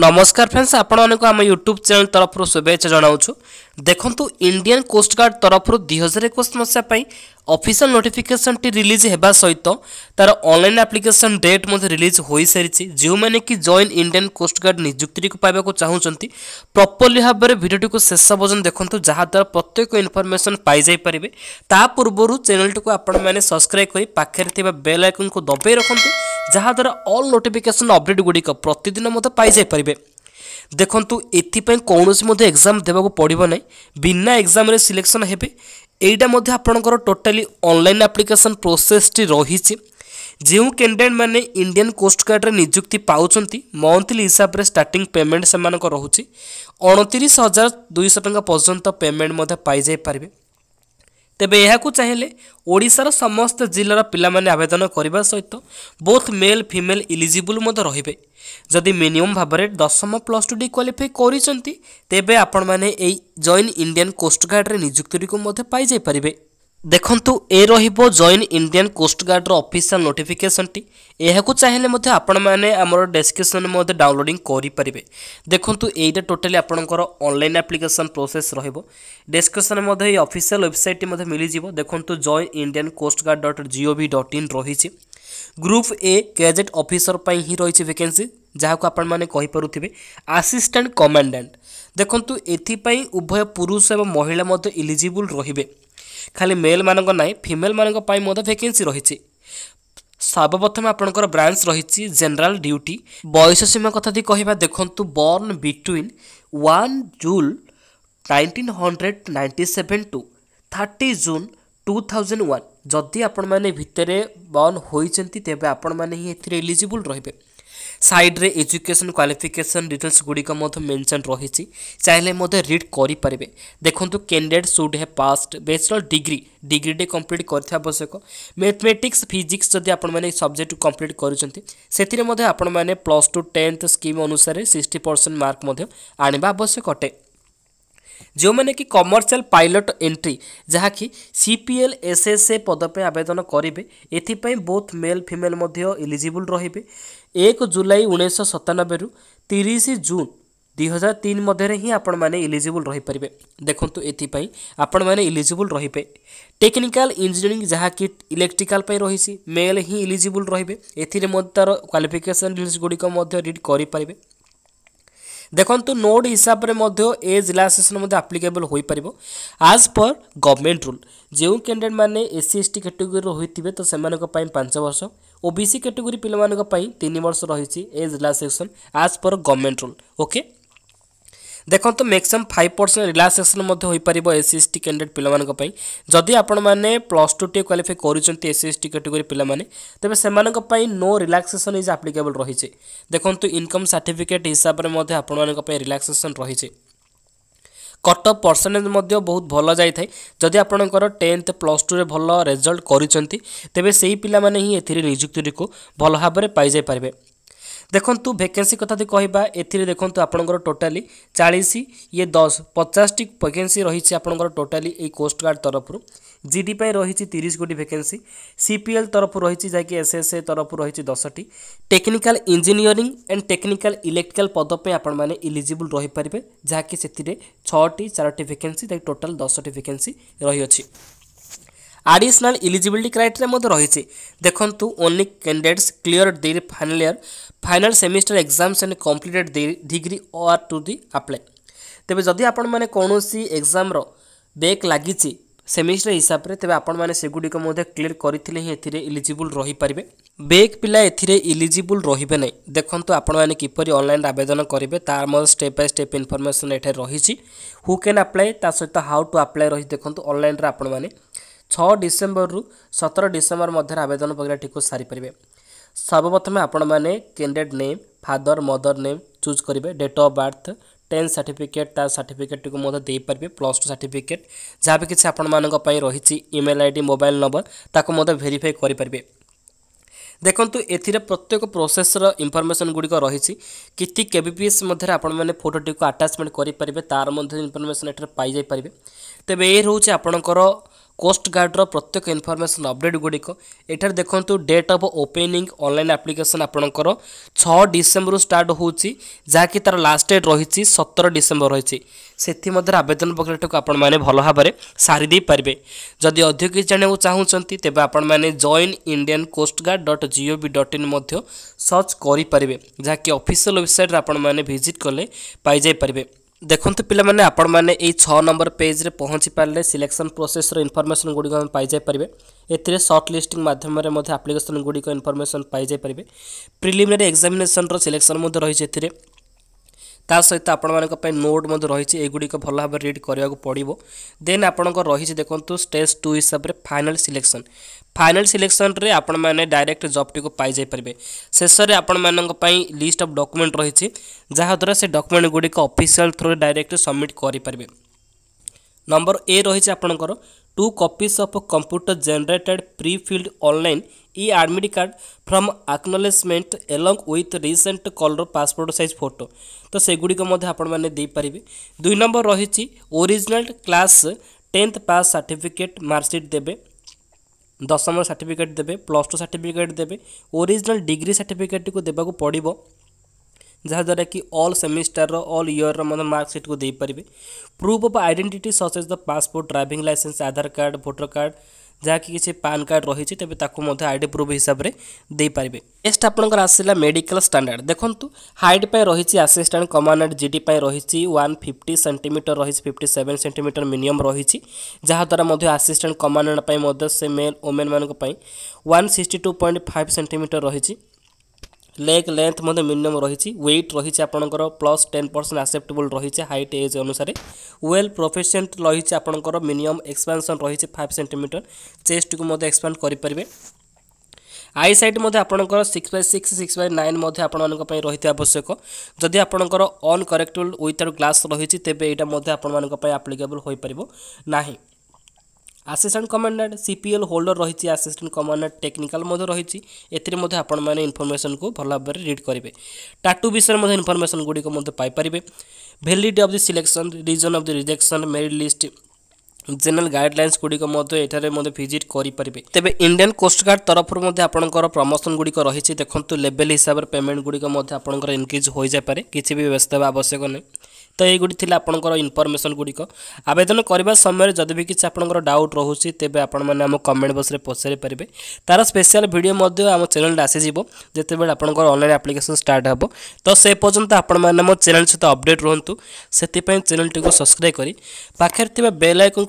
ନମସ୍କାର ଫ୍ରେଣ୍ଡସ୍ ଆପଣମାନଙ୍କୁ ଆମ ୟୁଟ୍ୟୁବ୍ ଚ୍ୟାନେଲ୍ ତରଫରୁ ଶୁଭେଚ୍ଛା ଜଣାଉଛୁ ଦେଖନ୍ତୁ ଇଣ୍ଡିଆନ୍ କୋଷ୍ଟଗାର୍ଡ଼ ତରଫରୁ ଦୁଇହଜାର ଏକୋଇଶ ମସିହା ପାଇଁ ଅଫିସିଆଲ ନୋଟିଫିକେସନଟି ରିଲିଜ୍ ହେବା ସହିତ ତା'ର ଅନଲାଇନ୍ ଆପ୍ଲିକେସନ୍ ଡେଟ୍ ମଧ୍ୟ ରିଲିଜ୍ ହୋଇସାରିଛି ଯେଉଁମାନେ କି ଜଏନ୍ ଇଣ୍ଡିଆନ୍ କୋଷ୍ଟଗାର୍ଡ଼ ନିଯୁକ୍ତିଟିକୁ ପାଇବାକୁ ଚାହୁଁଛନ୍ତି ପ୍ରପର୍ଲି ଭାବରେ ଭିଡ଼ିଓଟିକୁ ଶେଷ ପର୍ଯ୍ୟନ୍ତ ଦେଖନ୍ତୁ ଯାହାଦ୍ୱାରା ପ୍ରତ୍ୟେକ ଇନଫର୍ମେସନ୍ ପାଇଯାଇପାରିବେ ତା ପୂର୍ବରୁ ଚ୍ୟାନେଲଟିକୁ ଆପଣମାନେ ସବସ୍କ୍ରାଇବ୍ କରି ପାଖରେ ଥିବା ବେଲ୍ ଆଇକନ୍କୁ ଦବାଇ ରଖନ୍ତୁ ଯାହାଦ୍ୱାରା ଅଲ୍ ନୋଟିଫିକେସନ୍ ଅପଡ଼େଟ୍ ଗୁଡ଼ିକ ପ୍ରତିଦିନ ମଧ୍ୟ ପାଇଯାଇପାରିବେ ଦେଖନ୍ତୁ ଏଥିପାଇଁ କୌଣସି ମଧ୍ୟ ଏକ୍ଜାମ୍ ଦେବାକୁ ପଡ଼ିବ ନାହିଁ ବିନା ଏକ୍ଜାମ୍ରେ ସିଲେକ୍ସନ୍ ହେବେ এইটা মধ্যে আপনার টোটালি অনলাইন আপ্লিকেসন প্রোসেসটি রয়েছে ଯେଉଁ କ୍ୟାଣ୍ଡିଡେଟ୍ ମାନେ ଇଣ୍ଡିଆନ୍ କୋଷ୍ଟଗାର୍ଡ଼ରେ ନିଯୁକ୍ତି ପାଉଛନ୍ତି ମନ୍ଥଲି ହିସାବରେ ଷ୍ଟାର୍ଟିଂ ପେମେଣ୍ଟ ସେମାନଙ୍କ ରହୁଛି ଅଣତିରିଶ ହଜାର ଦୁଇଶହ ଟଙ୍କା ପର୍ଯ୍ୟନ୍ତ ପେମେଣ୍ଟ ମଧ୍ୟ ପାଇଯାଇପାରିବେ ତେବେ ଏହାକୁ ଚାହିଁଲେ ଓଡ଼ିଶାର ସମସ୍ତ ଜିଲ୍ଲାର ପିଲାମାନେ ଆବେଦନ କରିବା ସହିତ ବୋଥ୍ ମେଲ୍ ଫିମେଲ୍ ଇଲିଜିବୁଲ୍ ମଧ୍ୟ ରହିବେ ଯଦି ମିନିମମ୍ ଭାବରେ ଦଶମ ପ୍ଲସ୍ ଟୁ ଡି କ୍ୱାଲିଫାଇ କରିଛନ୍ତି ତେବେ ଆପଣମାନେ ଏଇ ଜଏନ୍ ଇଣ୍ଡିଆନ୍ କୋଷ୍ଟଗାର୍ଡ଼ରେ ନିଯୁକ୍ତିଟିକୁ ମଧ୍ୟ ପାଇଯାଇପାରିବେ ଦେଖନ୍ତୁ ଏ ରହିବ ଜଏନ୍ ଇଣ୍ଡିଆନ୍ କୋଷ୍ଟଗାର୍ଡ଼ର ଅଫିସିଆଲ୍ ନୋଟିଫିକେସନ୍ଟି ଏହାକୁ ଚାହିଁଲେ ମଧ୍ୟ ଆପଣମାନେ ଆମର ଡେସ୍କ୍ରିପ୍ସନ୍ରେ ମଧ୍ୟ ଡାଉନଲୋଡ଼ିଂ କରିପାରିବେ ଦେଖନ୍ତୁ ଏଇଟା ଟୋଟାଲି ଆପଣଙ୍କର ଅନଲାଇନ୍ ଆପ୍ଲିକେସନ୍ ପ୍ରୋସେସ୍ ରହିବ ଡେସ୍କ୍ରିପ୍ସନ୍ରେ ମଧ୍ୟ ଏଇ ଅଫିସିଆଲ୍ ୱେବସାଇଟ୍ଟି ମଧ୍ୟ ମିଳିଯିବ ଦେଖନ୍ତୁ join Indian coastguard dot GOV dot in ରହିଛି ଗ୍ରୁପ୍ ଏ ଗ୍ୟାଜେଟ୍ ଅଫିସର ପାଇଁ ହିଁ ରହିଛି ଭେକେନ୍ସି ଯାହାକୁ ଆପଣମାନେ କହିପାରୁଥିବେ ଆସିଷ୍ଟାଣ୍ଟ କମାଣ୍ଡାଣ୍ଟ ଦେଖନ୍ତୁ ଏଥିପାଇଁ ଉଭୟ ପୁରୁଷ ଏବଂ ମହିଳା ମଧ୍ୟ ଇଲିଜିବୁଲ୍ ରହିବେ ଖାଲି ମେଲ୍ମାନଙ୍କ ନାହିଁ ଫିମେଲ୍ମାନଙ୍କ ପାଇଁ ମଧ୍ୟ ଭ୍ୟାକେନ୍ସି ରହିଛି ସର୍ବପ୍ରଥମେ ଆପଣଙ୍କର ବ୍ରାଞ୍ଚ ରହିଛି ଜେନେରାଲ ଡ୍ୟୁଟି ବୟସ ସୀମା କଥା ଯଦି କହିବା ଦେଖନ୍ତୁ born between one June nineteen hundred ninety seven to thirty June two thousand one ଯଦି ଆପଣମାନେ ଭିତରେ ବର୍ନ ହୋଇଛନ୍ତି ତେବେ ଆପଣମାନେ ହିଁ ଏଥିରେ ଏଲିଜିବୁଲ୍ ରହିବେ ସାଇଡ଼୍ରେ ଏଜୁକେସନ୍ କ୍ୱାଲିଫିକେସନ୍ ଡିଟେଲ୍ସ ଗୁଡ଼ିକ ମଧ୍ୟ ମେନ୍ସନ୍ ରହିଛି ଚାହିଁଲେ ମଧ୍ୟ ରିଡ୍ କରିପାରିବେ ଦେଖନ୍ତୁ candidate should have passed bachelor degree ଡିଗ୍ରୀଟେ କମ୍ପ୍ଲିଟ୍ କରିଥିବା ଆବଶ୍ୟକ ମ୍ୟାଥମେଟିକ୍ସ ଫିଜିକ୍ସ ଯଦି ଆପଣମାନେ ଏହି ସବଜେକ୍ଟ କମ୍ପ୍ଲିଟ୍ କରୁଛନ୍ତି ସେଥିରେ ମଧ୍ୟ ଆପଣମାନେ ପ୍ଲସ୍ ଟୁ ଟେନ୍ଥ ସ୍କିମ୍ ଅନୁସାରେ ସିକ୍ସଟି ପରସେଣ୍ଟ ମାର୍କ ମଧ୍ୟ ଆଣିବା ଆବଶ୍ୟକ ଅଟେ ଯେଉଁମାନେ କି କମର୍ସିଆଲ ପାଇଲଟ ଏଣ୍ଟ୍ରି ଯାହାକି C P L S S A ପଦ ପାଇଁ ଆବେଦନ କରିବେ ଏଥିପାଇଁ ବୋଥ୍ ମେଲ୍ ଫିମେଲ୍ ମଧ୍ୟ ଏଲିଜିବୁଲ୍ ରହିବେ ଏକ ଜୁଲାଇ ଉଣେଇଶହ ସତାନବେରୁ ତିରିଶ ଜୁନ୍ ଦୁଇହଜାର ତିନି ମଧ୍ୟରେ ହିଁ ଆପଣମାନେ ଇଲିଜିବୁଲ୍ ରହିପାରିବେ ଦେଖନ୍ତୁ ଏଥିପାଇଁ ଆପଣମାନେ ଇଲିଜିବୁଲ୍ ରହିବେ ଟେକ୍ନିକାଲ୍ ଇଞ୍ଜିନିୟରିଂ ଯାହାକି ଇଲେକ୍ଟ୍ରିକାଲ୍ ପାଇଁ ରହିଛି ମେଲ୍ ହିଁ ଇଲିଜିବୁଲ୍ ରହିବେ ଏଥିରେ ମଧ୍ୟ ତା'ର କ୍ୱାଲିଫିକେସନ୍ ଗୁଡ଼ିକ ମଧ୍ୟ ରିଡ୍ କରିପାରିବେ ଦେଖନ୍ତୁ ନୋଡ୍ ହିସାବରେ ମଧ୍ୟ ଏ ଜିଲ୍ଲା ଆସୋସିଏସନ୍ ମଧ୍ୟ ଆପ୍ଲିକେବଲ୍ ହୋଇପାରିବ ଆଜ୍ ପର୍ ଗଭର୍ଣ୍ଣମେଣ୍ଟ ରୁଲ୍ ଯେଉଁ କ୍ୟାଣ୍ଡିଡେଟ୍ ମାନେ ଏସ୍ସି ଏସ୍ଟି କାଟେଗୋରୀର ହୋଇଥିବେ ତ ସେମାନଙ୍କ ପାଇଁ ପାଞ୍ଚ ବର୍ଷ ଓ ବି ସି କାଟେଗୋରୀ ପିଲାମାନଙ୍କ ପାଇଁ ତିନି ବର୍ଷ ରହିଛି ଏ ଜିଲ୍ଲା association as per government rule okay ଦେଖନ୍ତୁ ମ୍ୟାକ୍ସିମମ୍ ଫାଇଭ୍ ପରସେଣ୍ଟ ରିଲାକ୍ସେସନ୍ ମଧ୍ୟ ହୋଇପାରିବ ଏସ୍ସି ଏସ୍ ଟି କ୍ୟାଣ୍ଡିଡେଟ୍ ପିଲାମାନଙ୍କ ପାଇଁ ଯଦି ଆପଣମାନେ ପ୍ଲସ୍ ଟୁ ଟିଏ କ୍ୱାଲିଫାଏ କରୁଛନ୍ତି ଏସ୍ସି ଏସ୍ ଟି କାଟେଗୋରୀ ପିଲାମାନେ ତେବେ ସେମାନଙ୍କ ପାଇଁ ନୋ ରିଲାକ୍ସେସନ୍ ଇଜ୍ ଆପ୍ଲିକେବଲ୍ ରହିଛି ଦେଖନ୍ତୁ ଇନକମ୍ ସାର୍ଟିଫିକେଟ୍ ହିସାବରେ ମଧ୍ୟ ଆପଣମାନଙ୍କ ପାଇଁ ରିଲାକ୍ସେସନ୍ ରହିଛି କଟ୍ ଅଫ୍ ପରସେଣ୍ଟେଜ୍ ମଧ୍ୟ ବହୁତ ଭଲ ଯାଇଥାଏ ଯଦି ଆପଣଙ୍କର ଟେନ୍ଥ ପ୍ଲସ୍ ଟୁରେ ଭଲ ରେଜଲ୍ଟ କରିଛନ୍ତି ତେବେ ସେହି ପିଲାମାନେ ହିଁ ଏଥିରେ ନିଯୁକ୍ତିଟିକୁ ଭଲ ଭାବରେ ପାଇଯାଇପାରିବେ ଦେଖନ୍ତୁ ଭେକେନ୍ସି କଥା ଯଦି କହିବା ଏଥିରେ ଦେଖନ୍ତୁ ଆପଣଙ୍କର ଟୋଟାଲି ଚାଳିଶ ଇଏ ଦଶ ପଚାଶଟି ଭେକେନ୍ସି ରହିଛି ଆପଣଙ୍କର ଟୋଟାଲି ଏଇ କୋଷ୍ଟଗାର୍ଡ଼ ତରଫରୁ ଜିଡି ପାଇଁ ରହିଛି ତିରିଶ ଗୋଟି ଭେକେନ୍ସି ସିପିଏଲ୍ ତରଫରୁ ରହିଛି ଯାହାକି ଏସ୍ଏସ୍ଏ ତରଫରୁ ରହିଛି ଦଶଟି technical engineering and technical electrical ପଦ ପାଇଁ ଆପଣମାନେ ଇଲିଜିବୁଲ୍ ରହିପାରିବେ ଯାହାକି ସେଥିରେ ଛଅଟି ଚାରୋଟି ଭେକେନ୍ସି ଯାହାକି ଟୋଟାଲ ଦଶଟି ଭେକେନ୍ସି ରହିଅଛି ଆଡ଼ିସନାଲ୍ ଇଲିଜିବିଲିଟି କ୍ରାଇଟେରିଆ ମଧ୍ୟ ରହିଛି ଦେଖନ୍ତୁ only candidates clear the final year final semester exam send completed degree or to the apply তেবে যদি আপনার কৌশি এক্সাম্র ব্যাক লাগিছে সেমিস্টার হিসাবে তেবে আপনার সেগুড়িক ক্লিয়ার করে এতে ইলিজিবল রহিপারে ব্যাক পিলা এতে ইলিজিবল রহবে না দেখুন আপনার কিপর অনলাইন আবেদন করবে তার মধ্যে স্টেপ বাই স্টেপ ইনফরমেসন এটি রয়েছে হু ক্যান আপ্লাই তা সহ হাউ টু আপ্লাই রয়েছে দেখুন অনলাইন আপনার ছ ডিসেম্বর সতের ডিসেম্বর মধ্যে আবেদন প্রক্রিয়া সারিপারে সর্বপ্রথমে আপনার candidate name father mother name choose করবে date of birth tenth certificate তা সার্টিফিকেটটিକୁ ମଧ୍ୟ ଦେଇପାରିବେ ପ୍ଲସ୍ ଟୁ ସାର୍ଟିଫିକେଟ୍ ଯାହାବି କିଛି ଆପଣମାନଙ୍କ ପାଇଁ ରହିଛି email I D mobile number ତାକୁ ମଧ୍ୟ ଭେରିଫାଏ କରିପାରିବେ ଦେଖନ୍ତୁ ଏଥିରେ ପ୍ରତ୍ୟେକ ପ୍ରୋସେସ୍ର ଇନଫର୍ମେସନ୍ ଗୁଡ଼ିକ ରହିଛି କେତେ କେ ବି ପି ଏସ୍ ମଧ୍ୟରେ ଆପଣମାନେ ଫଟୋଟିକୁ ଆଟାଚମେଣ୍ଟ କରିପାରିବେ ତା'ର ମଧ୍ୟ ଇନଫର୍ମେସନ୍ ଏଠାରେ ପାଇଯାଇପାରିବେ ତେବେ ଏ ରହୁଛି ଆପଣଙ୍କର কোଷ୍ଟଗାର୍ଡ଼ର ପ୍ରତ୍ୟେକ ଇନଫର୍ମେସନ୍ ଅପଡ଼େଟ୍ ଗୁଡ଼ିକ ଏଠାରେ ଦେଖନ୍ତୁ date of opening online application ଆପଣଙ୍କର ଛଅ ଡିସେମ୍ବରରୁ ଷ୍ଟାର୍ଟ ହେଉଛି ଯାହାକି ତା'ର ଲାଷ୍ଟ ଡେଟ୍ ରହିଛି ସତର ଡିସେମ୍ବର ରହିଛି ସେଥିମଧ୍ୟରେ ଆବେଦନ ପ୍ରକ୍ରିୟାଟିକୁ ଆପଣମାନେ ଭଲ ଭାବରେ ସାରି ଦେଇପାରିବେ ଯଦି ଅଧିକ କିଛି ଜାଣିବାକୁ ଚାହୁଁଛନ୍ତି ତେବେ ଆପଣମାନେ join Indian coastguard dot GOV dot in ମଧ୍ୟ ସର୍ଚ୍ଚ କରିପାରିବେ ଯାହାକି ଅଫିସିଆଲ୍ ୱେବସାଇଟ୍ରେ ଆପଣମାନେ ଭିଜିଟ୍ କଲେ ପାଇଯାଇପାରିବେ ଦେଖନ୍ତୁ ପିଲାମାନେ ଆପଣମାନେ ଏଇ ଛଅ ନମ୍ବର ପେଜ୍ରେ ପହଞ୍ଚି ପାରିଲେ ସିଲେକ୍ସନ୍ ପ୍ରୋସେସ୍ର ଇନଫର୍ମେସନ୍ ଗୁଡ଼ିକ ଆମେ ପାଇଯାଇପାରିବେ ଏଥିରେ ସର୍ଟ ଲିଷ୍ଟିଂ ମାଧ୍ୟମରେ ମଧ୍ୟ ଆପ୍ଲିକେସନ୍ ଗୁଡ଼ିକ ଇନଫର୍ମେସନ୍ ପାଇଯାଇପାରିବେ ପ୍ରିଲିମିନାରୀ ଏକ୍ଜାମିନେସନ୍ର ସିଲେକ୍ସନ୍ ମଧ୍ୟ ରହିଛି ଏଥିରେ ତା ସହିତ ଆପଣମାନଙ୍କ ପାଇଁ ନୋଟ୍ ମଧ୍ୟ ରହିଛି ଏଗୁଡ଼ିକ ଭଲ ଭାବରେ ରିଡ୍ କରିବାକୁ ପଡ଼ିବ ଦେନ୍ ଆପଣଙ୍କର ରହିଛି ଦେଖନ୍ତୁ ଷ୍ଟେଜ୍ ଟୁ ହିସାବରେ ଫାଇନାଲ୍ ସିଲେକ୍ସନ୍ ଫାଇନାଲ୍ ସିଲେକ୍ସନ୍ରେ ଆପଣମାନେ ଡାଇରେକ୍ଟ ଜବ୍ଟିକୁ ପାଇଯାଇପାରିବେ ଶେଷରେ ଆପଣମାନଙ୍କ ପାଇଁ ଲିଷ୍ଟ ଅଫ୍ ଡକୁମେଣ୍ଟ ରହିଛି ଯାହାଦ୍ୱାରା ସେ ଡକୁମେଣ୍ଟ ଗୁଡ଼ିକ ଅଫିସିଆଲ୍ ଥ୍ରୁରେ ଡାଇରେକ୍ଟ ସବମିଟ୍ କରିପାରିବେ ନମ୍ବର ଏ ରହିଛି ଆପଣଙ୍କର two copies of computer generated pre filled online e admit card from acknowledgement along with recent colour passport size photo ତ ସେଗୁଡ଼ିକ ମଧ୍ୟ ଆପଣମାନେ ଦେଇପାରିବେ ଦୁଇ ନମ୍ବର ରହିଛି original class tenth pass certificate marksheet দেবে দশম সার্টিফিকেট দেবে প্লস টু সার্টিফিকেট দেবে ওরিজিনাল ডিগ্রি সার্টিফিকেটটি দেওয়া পড়ব ଯାହାଦ୍ୱାରା କି ଅଲ୍ ସେମିଷ୍ଟାରର ଅଲ୍ ଇୟର୍ର ମଧ୍ୟ ମାର୍କସିଟ୍କୁ ଦେଇପାରିବେ proof of identity such as the passport driving licence Aadhaar card voter card ଯାହାକି କିଛି ପାନ୍ କାର୍ଡ଼ ରହିଛି ତେବେ ତାକୁ ମଧ୍ୟ ଆଇ ଡ଼ି ପ୍ରୁଫ୍ ହିସାବରେ ଦେଇପାରିବେ ନେକ୍ସଟ ଆପଣଙ୍କର ଆସିଲା ମେଡ଼ିକାଲ ଷ୍ଟାଣ୍ଡାର୍ଡ଼ ଦେଖନ୍ତୁ ହାଇଟ୍ ପାଇଁ ରହିଛି ଆସିଷ୍ଟାଣ୍ଟ କମାଣ୍ଡାଣ୍ଟ ଜିଡି ପାଇଁ ରହିଛି ୱାନ୍ ଫିଫ୍ଟି ସେଣ୍ଟିମିଟର ରହିଛି ଫିଫ୍ଟି ସେଭେନ୍ ସେଣ୍ଟିମିଟର ମିନିମମ୍ ରହିଛି ଯାହାଦ୍ୱାରା ମଧ୍ୟ ଆସିଷ୍ଟାଣ୍ଟ କମାଣ୍ଡାଣ୍ଟ ପାଇଁ ମଧ୍ୟ ସେ ମେଲ୍ ଓମେନ୍ମାନଙ୍କ ପାଇଁ one sixty two point five centimetre ରହିଛି ଲେଗ୍ ଲେନ୍ଥ ମଧ୍ୟ ମିନିମମ୍ ରହିଛି ୱେଟ୍ ରହିଛି ଆପଣଙ୍କର ପ୍ଲସ୍ ଟେନ୍ ପରସେଣ୍ଟ ଆକ୍ସେପ୍ଟେବୁଲ୍ ରହିଛି ହାଇଟ୍ ଏଜ୍ ଅନୁସାରେ ୱେଲ୍ ପ୍ରଫେସେଣ୍ଟ ରହିଛି ଆପଣଙ୍କର ମିନିମମ୍ ଏକ୍ସପାନ୍ସନ୍ ରହିଛି ଫାଇଭ୍ ସେଣ୍ଟିମିଟର ଚେଷ୍ଟକୁ ମଧ୍ୟ ଏକ୍ସପାଣ୍ଡ କରିପାରିବେ ଆଇ ସାଇଟ୍ ମଧ୍ୟ ଆପଣଙ୍କର six by six six by nine ମଧ୍ୟ ଆପଣମାନଙ୍କ ପାଇଁ ରହିଥିବା ଆବଶ୍ୟକ ଯଦି ଆପଣଙ୍କର uncorrectable without glass ରହିଛି ତେବେ ଏଇଟା ମଧ୍ୟ ଆପଣମାନଙ୍କ ପାଇଁ ଆପ୍ଲିକେବୁଲ୍ ହୋଇପାରିବ ନାହିଁ assistant commandant C P L holder ରହିଛି ଆସିଷ୍ଟାଣ୍ଟ କମାଣ୍ଡାଣ୍ଟ ଟେକ୍ନିକାଲ ମଧ୍ୟ ରହିଛି ଏଥିରେ ମଧ୍ୟ ଆପଣମାନେ ଇନଫର୍ମେସନକୁ ଭଲ ଭାବରେ ରିଡ୍ କରିବେ ଟାଟୁ ବିଷୟରେ ମଧ୍ୟ ଇନଫର୍ମେସନ୍ ଗୁଡ଼ିକ ମଧ୍ୟ ପାଇପାରିବେ validity of the selection reason of the rejection merit list general guidelines গুড়িক মধ্যে এঠারে মধ্যে ভিজিট করিপারিবে তেবে ইন্ডিয়ান কোস্টগার্ড তরফর মধ্যে আপনার প্রমোশন গুড়িক রয়েছে দেখুন লেভেল হিসাবে পেমেন্ট গুড়িক মধ্যে আপনার ইনক্রিজ হয়ে যাইপরে কিছু বি ব্যস্ত হওয়া আবশ্যক নেই তো এইগুড়ি লা আপনার ইনফরমেসন গুড়িক আবেদন করা সময় যদি বি কিছু আপনার ডাউট রয়েছে তেবে আপনার আমার কমেন্ট বক্সরে পচারি পারে তার স্পেশাল ভিডিও মধ্যে আমার চ্যানেল আসিযোগ যেতবে আপনার অনলাইন আপ্লিকেসন স্টার্ট হব তো সে পর্যন্ত আপনার আমার চ্যানেল সহ অপডেট রুহতু সেপাই চ্যানেলটি সবসক্রাইব করে পাখে থাকা বেল আইকন